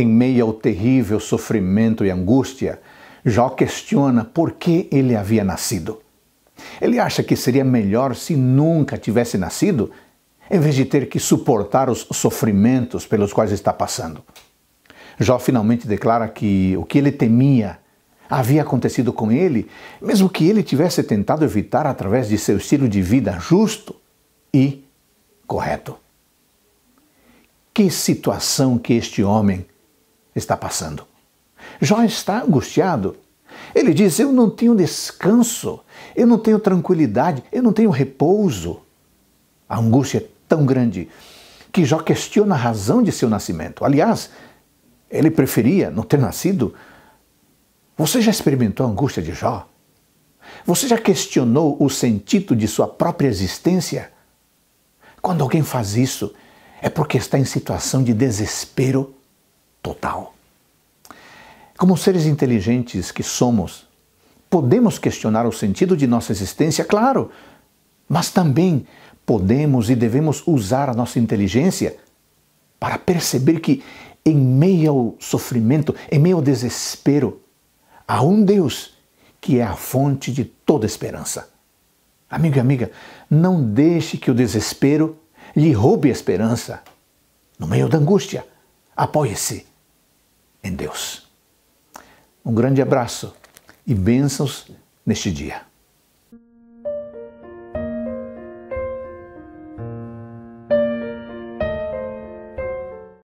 Em meio ao terrível sofrimento e angústia, Jó questiona por que ele havia nascido. Ele acha que seria melhor se nunca tivesse nascido, em vez de ter que suportar os sofrimentos pelos quais está passando. Jó finalmente declara que o que ele temia havia acontecido com ele, mesmo que ele tivesse tentado evitar através de seu estilo de vida justo e correto. Que situação que este homem está passando. Jó está angustiado. Ele diz: Eu não tenho descanso, eu não tenho tranquilidade, eu não tenho repouso. A angústia é tão grande que Jó questiona a razão de seu nascimento. Aliás, ele preferia não ter nascido. Você já experimentou a angústia de Jó? Você já questionou o sentido de sua própria existência? Quando alguém faz isso, é porque está em situação de desespero total. Como seres inteligentes que somos, podemos questionar o sentido de nossa existência, claro, mas também podemos e devemos usar a nossa inteligência para perceber que, em meio ao sofrimento, em meio ao desespero, há um Deus que é a fonte de toda esperança. Amigo e amiga, não deixe que o desespero lhe roube a esperança. No meio da angústia, apoie-se em Deus. Um grande abraço e bênçãos neste dia.